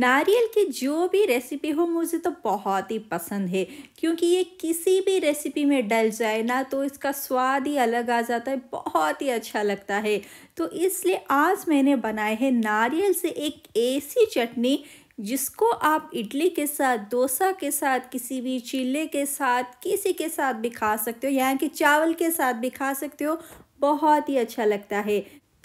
नारियल की जो भी रेसिपी हो मुझे तो बहुत ही पसंद है क्योंकि ये किसी भी रेसिपी में डल जाए ना तो इसका स्वाद ही अलग आ जाता है बहुत ही अच्छा लगता है तो इसलिए आज मैंने बनाए हैं नारियल से एक ऐसी चटनी जिसको आप इडली के साथ डोसा के साथ किसी भी चिल्ले के साथ किसी के साथ भी खा सकते हो यहाँ के चावल के साथ भी खा सकते हो बहुत ही अच्छा लगता है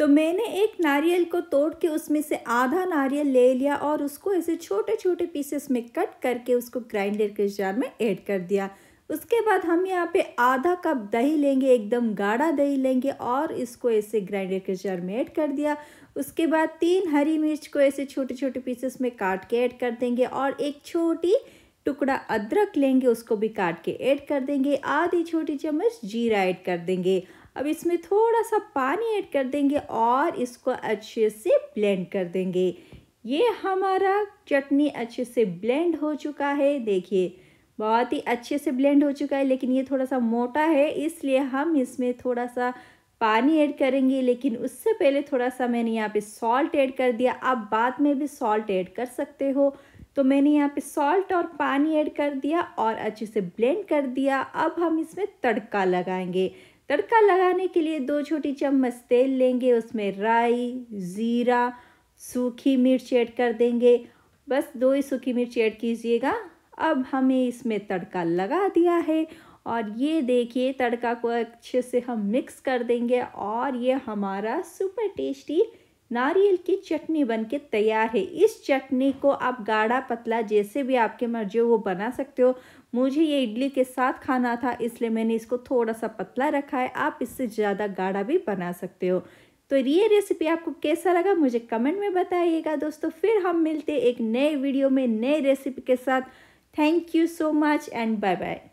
तो मैंने एक नारियल को तोड़ के उसमें से आधा नारियल ले लिया और उसको ऐसे छोटे छोटे पीसेस में कट करके उसको ग्राइंडर के जार में ऐड कर दिया उसके बाद हम यहाँ पे आधा कप दही लेंगे एकदम गाढ़ा दही लेंगे और इसको ऐसे ग्राइंडर के जार में ऐड कर दिया उसके बाद तीन हरी मिर्च को ऐसे छोटे छोटे पीसेस में काट के ऐड कर देंगे और एक छोटी टुकड़ा अदरक लेंगे उसको भी काट के ऐड कर देंगे आधी छोटी चम्मच जीरा ऐड कर देंगे अब इसमें थोड़ा सा पानी ऐड कर देंगे और इसको अच्छे से ब्लेंड कर देंगे ये हमारा चटनी अच्छे से ब्लेंड हो चुका है देखिए बहुत ही अच्छे से ब्लेंड हो चुका है लेकिन ये थोड़ा सा मोटा है इसलिए हम इसमें थोड़ा सा पानी ऐड करेंगे लेकिन उससे पहले थोड़ा सा मैंने यहाँ पे सॉल्ट ऐड कर दिया आप बाद में भी सॉल्ट ऐड कर सकते हो तो मैंने यहाँ पे सॉल्ट और पानी ऐड कर दिया और अच्छे से ब्लेंड कर दिया अब हम इसमें तड़का लगाएंगे तड़का लगाने के लिए दो छोटी चम्मच तेल लेंगे उसमें राई ज़ीरा सूखी मिर्च ऐड कर देंगे बस दो ही सूखी मिर्च ऐड कीजिएगा अब हमें इसमें तड़का लगा दिया है और ये देखिए तड़का को अच्छे से हम मिक्स कर देंगे और ये हमारा सुपर टेस्टी नारियल की चटनी बन के तैयार है इस चटनी को आप गाढ़ा पतला जैसे भी आपके मर्जी हो वो बना सकते हो मुझे ये इडली के साथ खाना था इसलिए मैंने इसको थोड़ा सा पतला रखा है आप इससे ज़्यादा गाढ़ा भी बना सकते हो तो ये रेसिपी आपको कैसा लगा मुझे कमेंट में बताइएगा दोस्तों फिर हम मिलते एक नए वीडियो में नए रेसिपी के साथ thank you so much and bye bye